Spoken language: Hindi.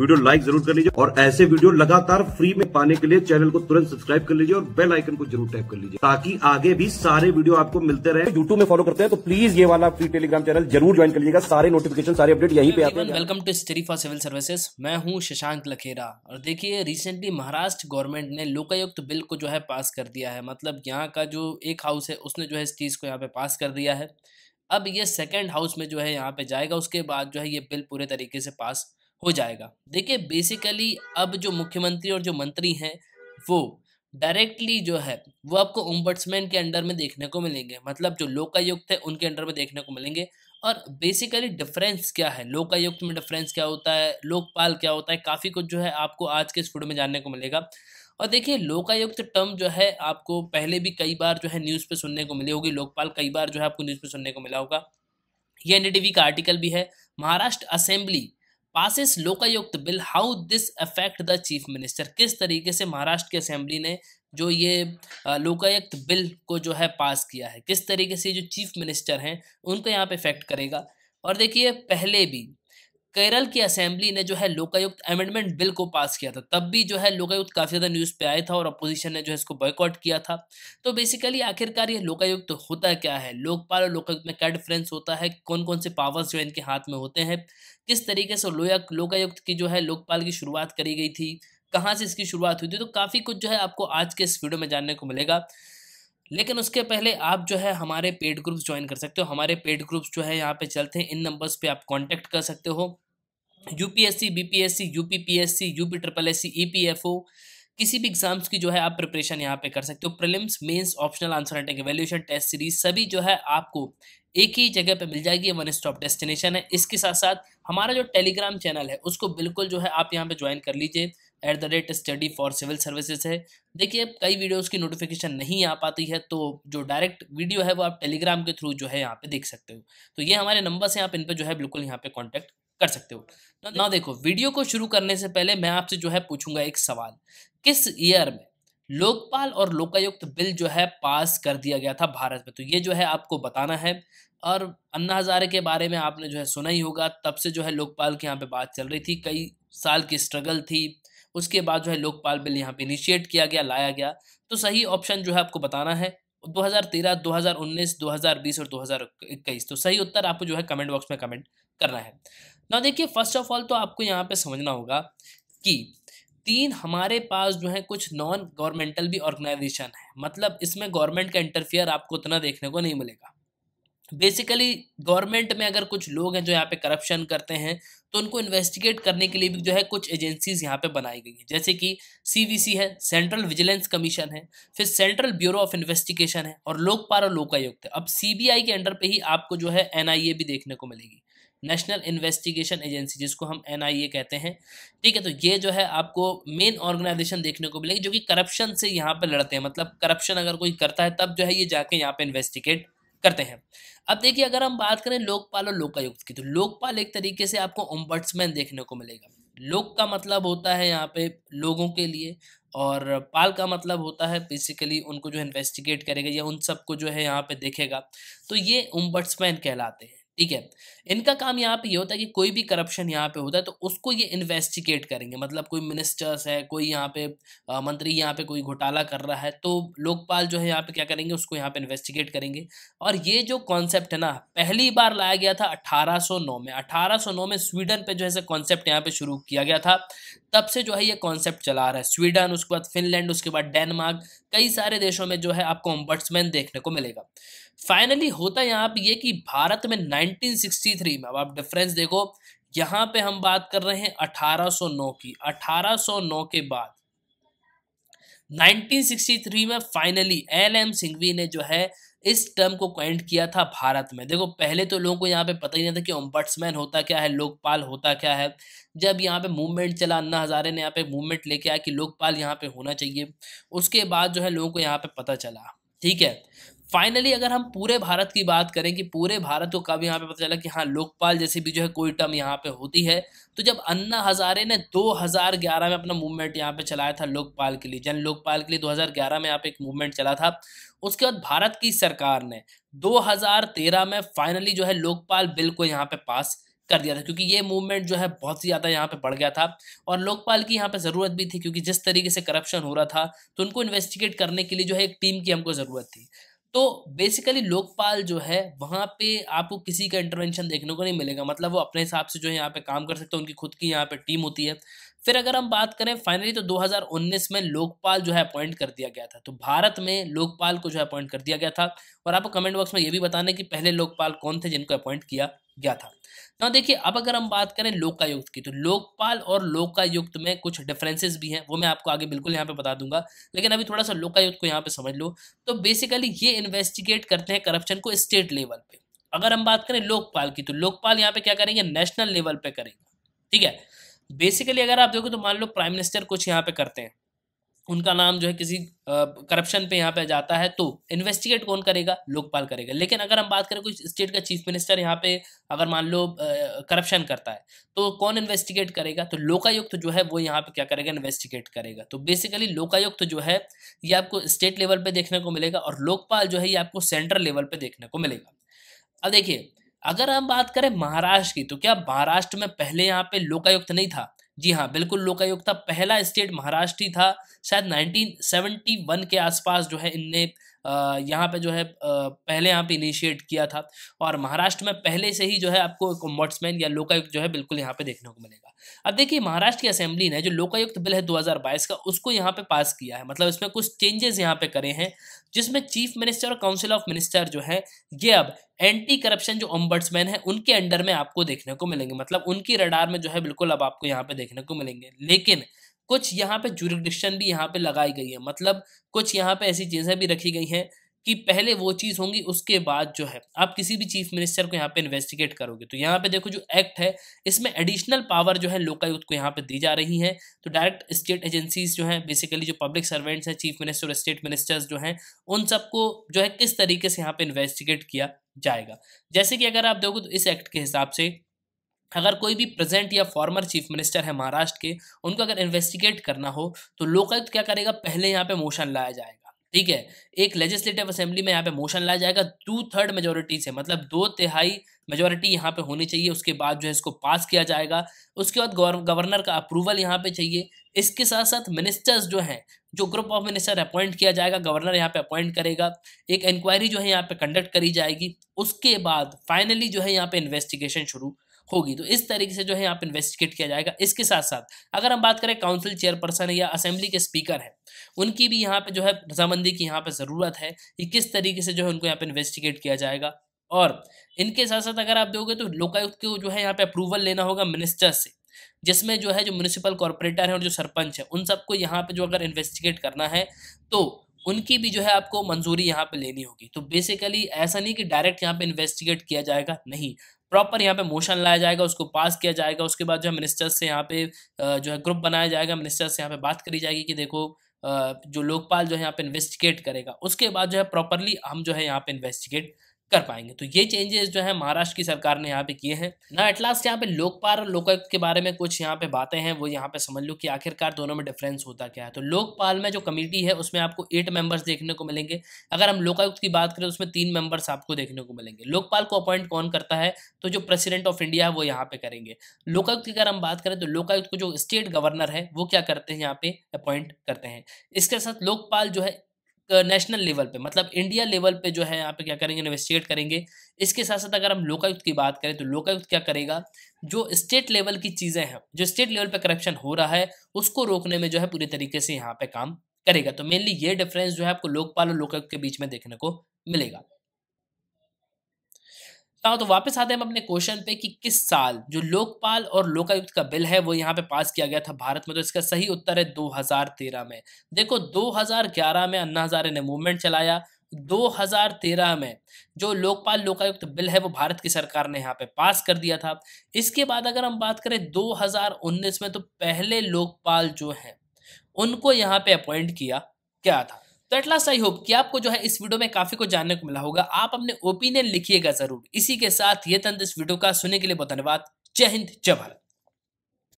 वीडियो लाइक जरूर कर लीजिए और ऐसे वीडियो लगातार फ्री में पाने के लिए चैनल को तुरंत सब्सक्राइब कर लीजिए और बेल आइकन को जरूर टैप कर लीजिए ताकि आगे भी सारे वीडियो आपको मिलते रहे यूट्यूब में फॉलो करते हैं तो प्लीज ये वाला फ्री टेलीग्राम चैनल जरूर ज्वाइन कर लीजिएगा सारे नोटिफिकेशन सारे अपडेट यही पे आते हैं वेलकम टू स्टेरीफा सिविल सर्विसेज मैं हूँ शशांक लखेरा और देखिये रिसेंटली महाराष्ट्र गवर्नमेंट ने लोकायुक्त बिल को जो है पास कर दिया है मतलब यहाँ का जो एक हाउस है उसने जो है इस चीज़ को यहाँ पे पास कर दिया है अब ये सेकेंड हाउस में जो है यहाँ पे जाएगा उसके बाद जो है ये बिल पूरे तरीके से पास हो जाएगा देखिए बेसिकली अब जो मुख्यमंत्री और जो मंत्री हैं वो डायरेक्टली जो है वो आपको ओम्बट्समैन के अंडर में देखने को मिलेंगे मतलब जो लोकायुक्त है उनके अंडर में देखने को मिलेंगे और बेसिकली डिफरेंस क्या है लोकायुक्त में डिफरेंस क्या होता है लोकपाल क्या होता है काफ़ी कुछ जो है आपको आज के इस फूड में जानने को मिलेगा और देखिए लोकायुक्त टर्म जो है आपको पहले भी कई बार जो है न्यूज़ पे सुनने को मिली होगी लोकपाल कई बार जो है आपको न्यूज़ पे सुनने को मिला होगा ये एन का आर्टिकल भी है Maharashtra assembly passes Lokayukta bill how this affect the chief minister किस तरीके से महाराष्ट्र की असेंबली ने जो ये लोकायुक्त बिल को जो है पास किया है किस तरीके से जो चीफ मिनिस्टर हैं उनको यहाँ पे इफेक्ट करेगा और देखिए पहले भी केरल की असेंबली ने जो है लोकायुक्त अमेंडमेंट बिल को पास किया था तब भी जो है लोकायुक्त काफ़ी ज़्यादा न्यूज़ पे आया था और अपोजिशन ने जो है इसको बॉयकॉट किया था तो बेसिकली आखिरकार ये लोकायुक्त होता क्या है लोकपाल और लोकायुक्त में क्या डिफरेंस होता है कौन कौन से पावर्स जो इनके हाथ में होते हैं किस तरीके से लोकायुक्त की जो है लोकपाल की शुरुआत करी गई थी कहाँ से इसकी शुरुआत हुई थी तो काफ़ी कुछ जो है आपको आज के इस वीडियो में जानने को मिलेगा लेकिन उसके पहले आप जो है हमारे पेड ग्रुप्स ज्वाइन कर सकते हो हमारे पेड ग्रुप्स जो है यहाँ पे चलते हैं इन नंबर्स पे आप कांटेक्ट कर सकते हो UPSC BPSC UPPSC UP triple S C EPFO किसी भी एग्जाम्स की जो है आप प्रिपरेशन यहाँ पे कर सकते हो prelims mains optional answer attack evaluation test series सभी जो है आपको एक ही जगह पे मिल जाएगी वन स्टॉप डेस्टिनेशन है इसके साथ साथ हमारा जो टेलीग्राम चैनल है उसको बिल्कुल जो है आप यहाँ पे ज्वाइन कर लीजिए at the rate study for civil services है देखिए कई वीडियोस की नोटिफिकेशन नहीं आ पाती है तो जो डायरेक्ट वीडियो है वो आप टेलीग्राम के थ्रू जो है यहाँ पे देख सकते हो तो ये हमारे नंबर से आप इन पर जो है बिल्कुल यहाँ पे कॉन्टैक्ट कर सकते हो ना, देखो वीडियो को शुरू करने से पहले मैं आपसे जो है पूछूंगा एक सवाल किस ईयर में लोकपाल और लोकायुक्त बिल जो है पास कर दिया गया था भारत में तो ये जो है आपको बताना है और अन्ना हज़ारे के बारे में आपने जो है सुना ही होगा तब से जो है लोकपाल की यहाँ पे बात चल रही थी कई साल की स्ट्रगल थी उसके बाद जो है लोकपाल बिल यहाँ पे इनिशिएट किया गया लाया गया तो सही ऑप्शन जो है आपको बताना है 2013, 2019, 2020 और 2021 तो सही उत्तर आपको जो है कमेंट बॉक्स में कमेंट करना है ना देखिए फर्स्ट ऑफ ऑल तो आपको यहाँ पे समझना होगा कि तीन हमारे पास जो है कुछ नॉन गवर्नमेंटल भी ऑर्गेनाइजेशन है मतलब इसमें गवर्नमेंट का इंटरफियर आपको उतना देखने को नहीं मिलेगा बेसिकली गवर्नमेंट में अगर कुछ लोग हैं जो यहाँ पे करप्शन करते हैं तो उनको इन्वेस्टिगेट करने के लिए भी जो है कुछ एजेंसीज यहाँ पे बनाई गई हैं जैसे कि सीवीसी है सेंट्रल विजिलेंस कमीशन है फिर सेंट्रल ब्यूरो ऑफ इन्वेस्टिगेशन है और लोकपाल और लोकायुक्त है अब सीबीआई के अंडर पे ही आपको जो है एन भी देखने को मिलेगी नेशनल इन्वेस्टिगेशन एजेंसी जिसको हम एन कहते हैं ठीक है तो ये जो है आपको मेन ऑर्गेनाइजेशन देखने को मिलेगी जो कि करप्शन से यहाँ पर लड़ते हैं मतलब करप्शन अगर कोई करता है तब जो है ये जाके यहाँ पे इन्वेस्टिगेट करते हैं अब देखिए अगर हम बात करें लोकपाल और लोकायुक्त की तो लोकपाल एक तरीके से आपको ओम्बट्समैन देखने को मिलेगा लोक का मतलब होता है यहाँ पे लोगों के लिए और पाल का मतलब होता है बेसिकली उनको जो इन्वेस्टिगेट करेगा या उन सबको जो है यहाँ पे देखेगा तो ये ओम्बट्समैन कहलाते हैं ठीक है इनका काम यहाँ पे ये होता है कि कोई भी करप्शन यहाँ पे होता है तो उसको ये इन्वेस्टिगेट करेंगे मतलब कोई मिनिस्टर्स है कोई यहाँ पे आ, मंत्री यहाँ पे कोई घोटाला कर रहा है तो लोकपाल जो है यहाँ पे क्या करेंगे उसको यहाँ पे इन्वेस्टिगेट करेंगे और ये जो कॉन्सेप्ट है ना पहली बार लाया गया था अठारह में अठारह में स्वीडन पे जो है कॉन्सेप्ट यहाँ पे शुरू किया गया था तब से जो है ये कॉन्सेप्ट चला रहा है स्वीडन उसके बाद फिनलैंड उसके बाद डेनमार्क कई सारे देशों में जो है आपको ओम्बट्समैन देखने को मिलेगा फाइनली होता यहाँ पे ये कि भारत में 1963 में अब आप डिफरेंस देखो यहाँ पे हम बात कर रहे हैं 1809 की 1809 के बाद 1963 में फाइनली एल एम सिंघवी ने जो है इस टर्म को क्वेंट किया था भारत में देखो पहले तो लोगों को यहाँ पे पता ही नहीं था कि ओम्बट्समैन होता क्या है लोकपाल होता क्या है जब यहाँ पे मूवमेंट चला अन्ना हजारे ने यहाँ पे मूवमेंट लेके आया कि लोकपाल यहाँ पे होना चाहिए उसके बाद जो है लोगों को यहाँ पे पता चला ठीक है फाइनली अगर हम पूरे भारत की बात करें कि पूरे भारत को कब यहाँ पे पता चला कि हाँ लोकपाल जैसी भी जो है कोई टर्म यहाँ पे होती है तो जब अन्ना हजारे ने 2011 में अपना मूवमेंट यहाँ पे चलाया था लोकपाल के लिए जन लोकपाल के लिए 2011 में यहाँ पे एक मूवमेंट चला था उसके बाद भारत की सरकार ने 2013 में फाइनली जो है लोकपाल बिल को यहाँ पे पास कर दिया था क्योंकि ये मूवमेंट जो है बहुत ही ज़्यादा यहाँ पे बढ़ गया था और लोकपाल की यहाँ पे ज़रूरत भी थी क्योंकि जिस तरीके से करप्शन हो रहा था तो उनको इन्वेस्टिगेट करने के लिए जो है एक टीम की हमको ज़रूरत थी तो बेसिकली लोकपाल जो है वहाँ पे आपको किसी का इंटरवेंशन देखने को नहीं मिलेगा मतलब वो अपने हिसाब से जो है यहाँ पे काम कर सकते हैं उनकी खुद की यहाँ पे टीम होती है फिर अगर हम बात करें फाइनली तो 2019 में लोकपाल जो है अपॉइंट कर दिया गया था तो भारत में लोकपाल को जो है अपॉइंट कर दिया गया था और आपको कमेंट बॉक्स में ये भी बताने कि पहले लोकपाल कौन थे जिनको अपॉइंट किया गया था ना तो देखिए अब अगर हम बात करें लोकायुक्त की तो लोकपाल और लोकायुक्त में कुछ डिफरेंसेस भी हैं वो मैं आपको आगे बिल्कुल यहाँ पे बता दूंगा लेकिन अभी थोड़ा सा लोकायुक्त को यहाँ पे समझ लो तो बेसिकली ये इन्वेस्टिगेट करते हैं करप्शन को स्टेट लेवल पे अगर हम बात करें लोकपाल की तो लोकपाल यहाँ पे क्या करेंगे नेशनल लेवल पे करेंगे ठीक है बेसिकली अगर आप देखो तो मान लो प्राइम मिनिस्टर कुछ यहाँ पे करते हैं उनका नाम जो है किसी करप्शन पे यहाँ पे जाता है तो इन्वेस्टिगेट कौन करेगा लोकपाल करेगा लेकिन अगर हम बात करें कोई स्टेट का चीफ मिनिस्टर यहाँ पे अगर मान लो करप्शन करता है तो कौन इन्वेस्टिगेट करेगा तो लोकायुक्त जो है वो यहाँ पे क्या करेगा इन्वेस्टिगेट करेगा तो बेसिकली लोकायुक्त जो है ये आपको स्टेट लेवल पर देखने को मिलेगा और लोकपाल जो है ये आपको सेंट्रल लेवल पर देखने को मिलेगा अब देखिए अगर हम बात करें महाराष्ट्र की तो क्या महाराष्ट्र में पहले यहाँ पे लोकायुक्त नहीं था जी हाँ बिल्कुल लोकायुक्त था पहला स्टेट महाराष्ट्र ही था शायद 1971 के आसपास जो है इनने यहाँ पे जो है पहले यहाँ पे इनिशिएट किया था और महाराष्ट्र में पहले से ही जो है आपको एक ओम्बट्समैन या लोकायुक्त जो है बिल्कुल यहाँ पे देखने को मिलेगा अब देखिए महाराष्ट्र की असेंबली ने जो लोकायुक्त बिल है 2022 का उसको यहाँ पे पास किया है मतलब इसमें कुछ चेंजेस यहाँ पे करे हैं जिसमें चीफ मिनिस्टर और काउंसिल ऑफ मिनिस्टर जो है ये अब एंटी करप्शन जो ओम्बर्ट्समैन है उनके अंडर में आपको देखने को मिलेंगे मतलब उनकी रडार में जो है बिल्कुल अब आपको यहाँ पे देखने को मिलेंगे लेकिन कुछ यहाँ पे जुरिडिक्शन भी यहाँ पे लगाई गई है मतलब कुछ यहाँ पे ऐसी चीज़ें भी रखी गई हैं कि पहले वो चीज़ होंगी उसके बाद जो है आप किसी भी चीफ मिनिस्टर को यहाँ पे इन्वेस्टिगेट करोगे तो यहाँ पे देखो जो एक्ट है इसमें एडिशनल पावर जो है लोकायुक्त को यहाँ पे दी जा रही है तो डायरेक्ट स्टेट एजेंसीज जो हैं बेसिकली जो पब्लिक सर्वेंट्स हैं चीफ मिनिस्टर और स्टेट मिनिस्टर्स जो हैं उन सबको जो है किस तरीके से यहाँ पे इन्वेस्टिगेट किया जाएगा जैसे कि अगर आप देखो तो इस एक्ट के हिसाब से अगर कोई भी प्रेजेंट या फॉर्मर चीफ मिनिस्टर है महाराष्ट्र के उनको अगर इन्वेस्टिगेट करना हो तो लोकायुक्त क्या करेगा पहले यहाँ पे मोशन लाया जाएगा ठीक है एक लेजिस्लेटिव असेंबली में यहाँ पे मोशन लाया जाएगा टू थर्ड मेजोरिटी से मतलब दो तिहाई मेजोरिटी यहाँ पे होनी चाहिए उसके बाद जो है इसको पास किया जाएगा उसके बाद गवर्नर का अप्रूवल यहाँ पे चाहिए इसके साथ साथ मिनिस्टर्स जो हैं जो ग्रुप ऑफ मिनिस्टर अपॉइंट किया जाएगा गवर्नर यहाँ पे अपॉइंट करेगा एक इंक्वायरी जो है यहाँ पे कंडक्ट करी जाएगी उसके बाद फाइनली जो है यहाँ पे इन्वेस्टिगेशन शुरू होगी तो इस तरीके से जो है यहाँ पर इन्वेस्टिगेट किया जाएगा इसके साथ साथ अगर हम बात करें काउंसिल चेयरपर्सन या असेंबली के स्पीकर हैं उनकी भी यहाँ पर जो है रजामंदी की यहाँ पर ज़रूरत है कि किस तरीके से जो है उनको यहाँ पर इन्वेस्टिगेट किया जाएगा और इनके साथ साथ अगर आप दोगे तो लोकायुक्त को जो है यहाँ पे अप्रूवल लेना होगा मिनिस्टर से जिसमें जो है जो म्यूनिसिपल कॉरपोरेटर है और जो सरपंच है उन सबको यहाँ पे जो अगर इन्वेस्टिगेट करना है तो उनकी भी जो है आपको मंजूरी यहाँ पे लेनी होगी तो बेसिकली ऐसा नहीं कि डायरेक्ट यहाँ पे इन्वेस्टिगेट किया जाएगा नहीं प्रॉपर यहाँ पे मोशन लाया जाएगा उसको पास किया जाएगा उसके बाद जो है मिनिस्टर्स से यहाँ पे जो है ग्रुप बनाया जाएगा मिनिस्टर्स से यहाँ पे बात करी जाएगी कि देखो जो लोकपाल जो है यहाँ पे इन्वेस्टिगेट करेगा उसके बाद जो है प्रॉपरली हम जो है यहाँ पे इन्वेस्टिगेट कर पाएंगे तो ये चेंजेस जो है महाराष्ट्र की सरकार ने यहाँ पे किए हैं ना एट लास्ट यहाँ पे लोकपाल और लोकायुक्त के बारे में कुछ यहाँ पे बातें हैं वो यहाँ पे समझ लो कि आखिरकार दोनों में डिफरेंस होता क्या है तो लोकपाल में जो कमेटी है उसमें आपको एट मेंबर्स देखने को मिलेंगे अगर हम लोकायुक्त की बात करें उसमें तीन मेंबर्स आपको देखने को मिलेंगे लोकपाल को अपॉइंट कौन करता है तो जो प्रेसिडेंट ऑफ इंडिया है वो यहाँ पे करेंगे लोकायुक्त की अगर हम बात करें तो लोकायुक्त को जो स्टेट गवर्नर है वो क्या करते हैं यहाँ पे अपॉइंट करते हैं इसके साथ लोकपाल जो है नेशनल लेवल पे मतलब इंडिया लेवल पे जो है यहाँ पे क्या करेंगे इन्वेस्टिगेट करेंगे इसके साथ साथ अगर हम लोकायुक्त की बात करें तो लोकायुक्त क्या करेगा जो स्टेट लेवल की चीज़ें हैं जो स्टेट लेवल पे करप्शन हो रहा है उसको रोकने में जो है पूरे तरीके से यहाँ पे काम करेगा तो मेनली ये डिफरेंस जो है आपको लोकपाल और लोकायुक्त के बीच में देखने को मिलेगा हाँ, तो वापस आते हैं हम अपने क्वेश्चन पे कि किस साल जो लोकपाल और लोकायुक्त का बिल है वो यहाँ पे पास किया गया था भारत में तो इसका सही उत्तर है 2013 में देखो 2011 में अन्ना हजारे ने मूवमेंट चलाया 2013 में जो लोकपाल लोकायुक्त बिल है वो भारत की सरकार ने यहाँ पे पास कर दिया था इसके बाद अगर हम बात करें उन्नीस में तो पहले लोकपाल जो हैं उनको यहाँ पे अपॉइंट किया क्या था तो एट लास्ट आई होप कि आपको जो है इस वीडियो में काफी कुछ जानने को मिला होगा आप अपने ओपिनियन लिखिएगा जरूर इसी के साथ ये तंत्र इस वीडियो का सुनने के लिए बहुत धन्यवाद जय हिंद जय भारत